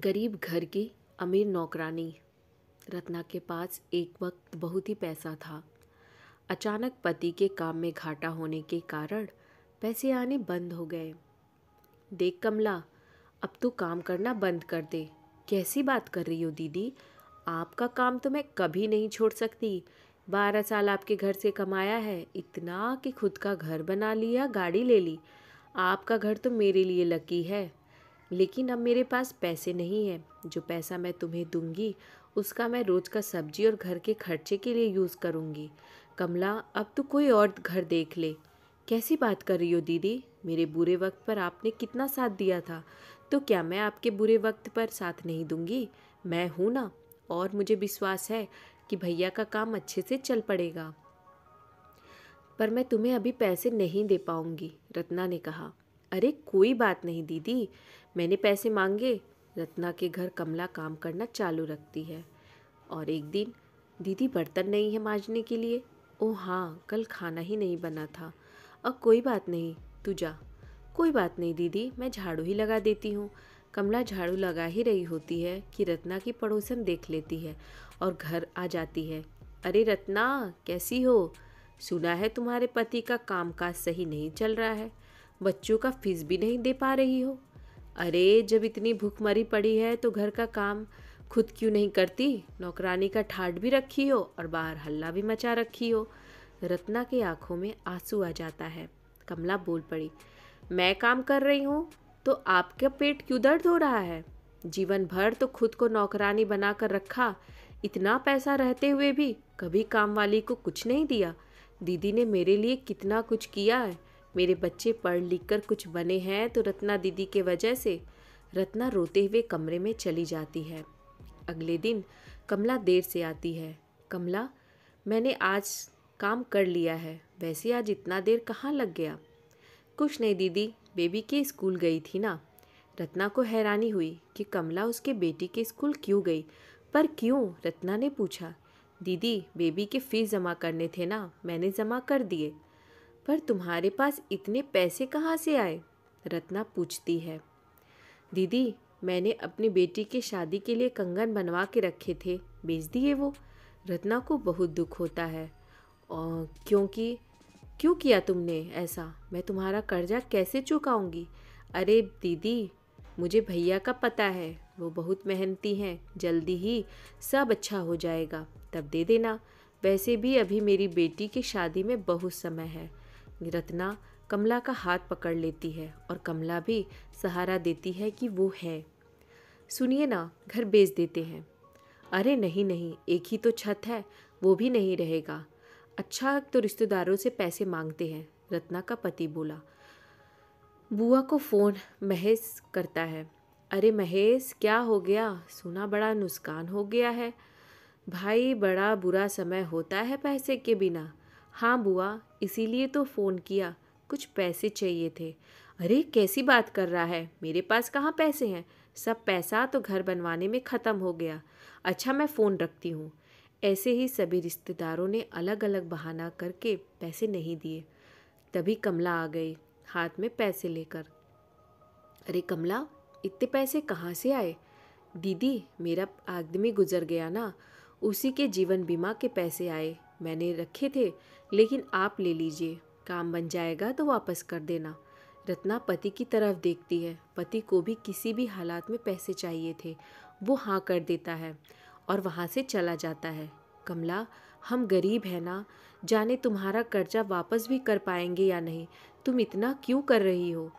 गरीब घर की अमीर नौकरानी रत्ना के पास एक वक्त बहुत ही पैसा था अचानक पति के काम में घाटा होने के कारण पैसे आने बंद हो गए देख कमला अब तू काम करना बंद कर दे कैसी बात कर रही हो दीदी आपका काम तो मैं कभी नहीं छोड़ सकती बारह साल आपके घर से कमाया है इतना कि खुद का घर बना लिया गाड़ी ले ली आपका घर तो मेरे लिए लकी है लेकिन अब मेरे पास पैसे नहीं है जो पैसा मैं तुम्हें दूंगी उसका मैं रोज़ का सब्जी और घर के खर्चे के लिए यूज़ करूँगी कमला अब तो कोई और घर देख ले कैसी बात कर रही हो दीदी मेरे बुरे वक्त पर आपने कितना साथ दिया था तो क्या मैं आपके बुरे वक्त पर साथ नहीं दूंगी मैं हूँ ना और मुझे विश्वास है कि भैया का काम अच्छे से चल पड़ेगा पर मैं तुम्हें अभी पैसे नहीं दे पाऊंगी रत्ना ने कहा अरे कोई बात नहीं दीदी मैंने पैसे मांगे रत्ना के घर कमला काम करना चालू रखती है और एक दिन दीदी बर्तन नहीं है माँजने के लिए ओ हाँ कल खाना ही नहीं बना था अब कोई बात नहीं तू जा कोई बात नहीं दीदी मैं झाड़ू ही लगा देती हूँ कमला झाड़ू लगा ही रही होती है कि रत्ना की पड़ोसन देख लेती है और घर आ जाती है अरे रत्ना कैसी हो सुना है तुम्हारे पति का काम काज सही नहीं चल रहा है बच्चों का फीस भी नहीं दे पा रही हो अरे जब इतनी भूखमरी पड़ी है तो घर का काम खुद क्यों नहीं करती नौकरानी का ठाट भी रखी हो और बाहर हल्ला भी मचा रखी हो रत्ना की आंखों में आंसू आ जाता है कमला बोल पड़ी मैं काम कर रही हूँ तो आपका पेट क्यों दर्द हो रहा है जीवन भर तो खुद को नौकरानी बना कर रखा इतना पैसा रहते हुए भी कभी काम वाली को कुछ नहीं दिया दीदी ने मेरे लिए कितना कुछ किया है मेरे बच्चे पढ़ लिख कर कुछ बने हैं तो रत्ना दीदी के वजह से रत्ना रोते हुए कमरे में चली जाती है अगले दिन कमला देर से आती है कमला मैंने आज काम कर लिया है वैसे आज इतना देर कहाँ लग गया कुछ नहीं दीदी बेबी के स्कूल गई थी ना रत्ना को हैरानी हुई कि कमला उसके बेटी के स्कूल क्यों गई पर क्यों रत्ना ने पूछा दीदी बेबी के फीस जमा करने थे ना मैंने जमा कर दिए पर तुम्हारे पास इतने पैसे कहाँ से आए रत्ना पूछती है दीदी मैंने अपनी बेटी के शादी के लिए कंगन बनवा के रखे थे बेच दिए वो रत्ना को बहुत दुख होता है और क्योंकि क्यों किया तुमने ऐसा मैं तुम्हारा कर्जा कैसे चुकाऊंगी अरे दीदी मुझे भैया का पता है वो बहुत मेहनती हैं जल्दी ही सब अच्छा हो जाएगा तब दे देना वैसे भी अभी मेरी बेटी की शादी में बहुत समय है रत्ना कमला का हाथ पकड़ लेती है और कमला भी सहारा देती है कि वो है सुनिए ना घर बेच देते हैं अरे नहीं नहीं एक ही तो छत है वो भी नहीं रहेगा अच्छा तो रिश्तेदारों से पैसे मांगते हैं रत्ना का पति बोला बुआ को फ़ोन महेश करता है अरे महेश क्या हो गया सुना बड़ा नुकसान हो गया है भाई बड़ा बुरा समय होता है पैसे के बिना हाँ बुआ इसीलिए तो फ़ोन किया कुछ पैसे चाहिए थे अरे कैसी बात कर रहा है मेरे पास कहाँ पैसे हैं सब पैसा तो घर बनवाने में ख़त्म हो गया अच्छा मैं फ़ोन रखती हूँ ऐसे ही सभी रिश्तेदारों ने अलग अलग बहाना करके पैसे नहीं दिए तभी कमला आ गई हाथ में पैसे लेकर अरे कमला इतने पैसे कहाँ से आए दीदी मेरा आदमी गुजर गया ना उसी के जीवन बीमा के पैसे आए मैंने रखे थे लेकिन आप ले लीजिए काम बन जाएगा तो वापस कर देना रत्ना पति की तरफ देखती है पति को भी किसी भी हालात में पैसे चाहिए थे वो हाँ कर देता है और वहाँ से चला जाता है कमला हम गरीब हैं ना जाने तुम्हारा कर्जा वापस भी कर पाएंगे या नहीं तुम इतना क्यों कर रही हो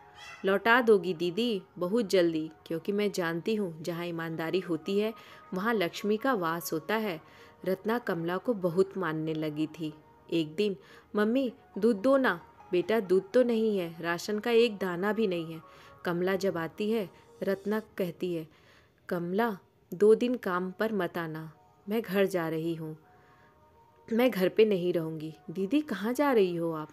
लौटा दोगी दीदी बहुत जल्दी क्योंकि मैं जानती हूँ जहाँ ईमानदारी होती है वहाँ लक्ष्मी का वास होता है रत्ना कमला को बहुत मानने लगी थी एक दिन मम्मी दूध दो ना बेटा दूध तो नहीं है राशन का एक दाना भी नहीं है कमला जब आती है रत्ना कहती है कमला दो दिन काम पर मत आना मैं घर जा रही हूँ मैं घर पे नहीं रहूँगी दीदी कहाँ जा रही हो आप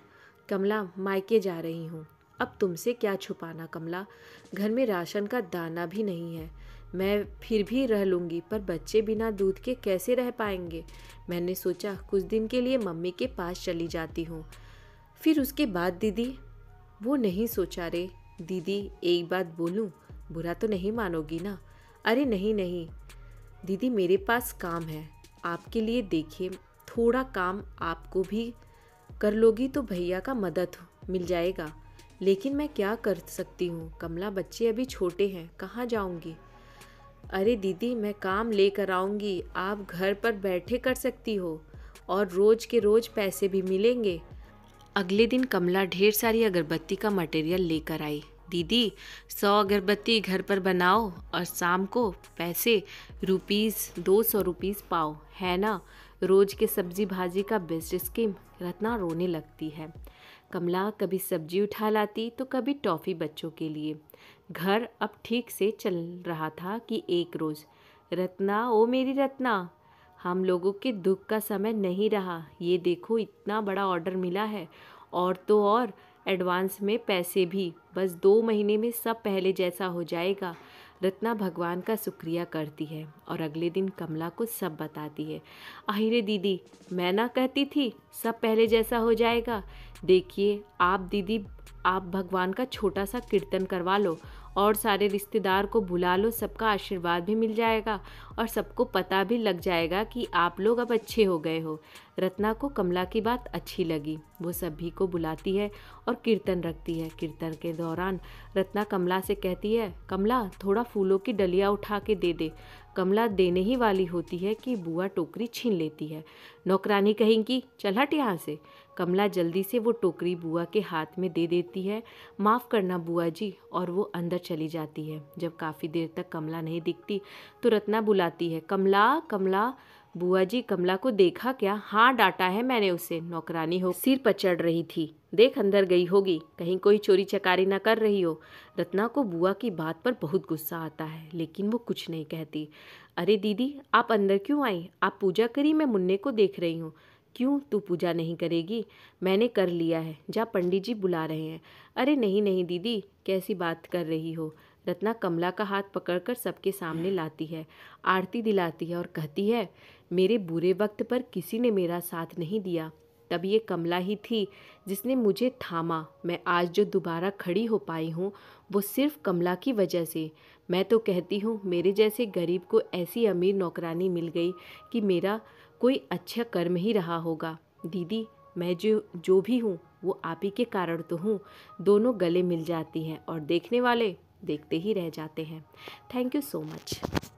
कमला मायके जा रही हूँ अब तुमसे क्या छुपाना कमला घर में राशन का दाना भी नहीं है मैं फिर भी रह लूँगी पर बच्चे बिना दूध के कैसे रह पाएंगे मैंने सोचा कुछ दिन के लिए मम्मी के पास चली जाती हूँ फिर उसके बाद दीदी वो नहीं सोचा रे दीदी एक बात बोलूँ बुरा तो नहीं मानोगी ना अरे नहीं नहीं दीदी मेरे पास काम है आपके लिए देखिए थोड़ा काम आपको भी कर लोगी तो भैया का मदद मिल जाएगा लेकिन मैं क्या कर सकती हूँ कमला बच्चे अभी छोटे हैं कहाँ जाऊँगी अरे दीदी मैं काम लेकर आऊँगी आप घर पर बैठे कर सकती हो और रोज़ के रोज़ पैसे भी मिलेंगे अगले दिन कमला ढेर सारी अगरबत्ती का मटेरियल लेकर आई दीदी सौ अगरबत्ती घर पर बनाओ और शाम को पैसे रुपीस दो सौ रुपीस पाओ है ना रोज़ के सब्जी भाजी का बेस्ट स्कीम रत्ना रोने लगती है कमला कभी सब्जी उठा लाती तो कभी टॉफ़ी बच्चों के लिए घर अब ठीक से चल रहा था कि एक रोज़ रत्ना ओ मेरी रत्ना हम लोगों के दुख का समय नहीं रहा ये देखो इतना बड़ा ऑर्डर मिला है और तो और एडवांस में पैसे भी बस दो महीने में सब पहले जैसा हो जाएगा रत्ना भगवान का शुक्रिया करती है और अगले दिन कमला को सब बताती है आहिरे दीदी मैं ना कहती थी सब पहले जैसा हो जाएगा देखिए आप दीदी आप भगवान का छोटा सा कीर्तन करवा लो और सारे रिश्तेदार को बुला लो सबका आशीर्वाद भी मिल जाएगा और सबको पता भी लग जाएगा कि आप लोग अब अच्छे हो गए हो रत्ना को कमला की बात अच्छी लगी वो सभी को बुलाती है और कीर्तन रखती है कीर्तन के दौरान रत्ना कमला से कहती है कमला थोड़ा फूलों की डलिया उठा के दे दे कमला देने ही वाली होती है कि बुआ टोकरी छीन लेती है नौकरानी कहेंगी चल हट यहाँ से कमला जल्दी से वो टोकरी बुआ के हाथ में दे देती है माफ़ करना बुआ जी और वो अंदर चली जाती है जब काफ़ी देर तक कमला नहीं दिखती तो रत्ना बुलाती है कमला कमला बुआ जी कमला को देखा क्या हाँ डांटा है मैंने उसे नौकरानी हो सिर पर चढ़ रही थी देख अंदर गई होगी कहीं कोई चोरी चकारी ना कर रही हो रत्ना को बुआ की बात पर बहुत गुस्सा आता है लेकिन वो कुछ नहीं कहती अरे दीदी आप अंदर क्यों आई आप पूजा करी मैं मुन्ने को देख रही हूँ क्यों तू पूजा नहीं करेगी मैंने कर लिया है जा पंडित जी बुला रहे हैं अरे नहीं नहीं दीदी कैसी बात कर रही हो रत्ना कमला का हाथ पकड़कर सबके सामने लाती है आरती दिलाती है और कहती है मेरे बुरे वक्त पर किसी ने मेरा साथ नहीं दिया तब ये कमला ही थी जिसने मुझे थामा मैं आज जो दोबारा खड़ी हो पाई हूँ वो सिर्फ कमला की वजह से मैं तो कहती हूँ मेरे जैसे गरीब को ऐसी अमीर नौकरानी मिल गई कि मेरा कोई अच्छा कर्म ही रहा होगा दीदी मैं जो जो भी हूँ वो आप ही के कारण तो हूँ दोनों गले मिल जाती हैं और देखने वाले देखते ही रह जाते हैं थैंक यू सो मच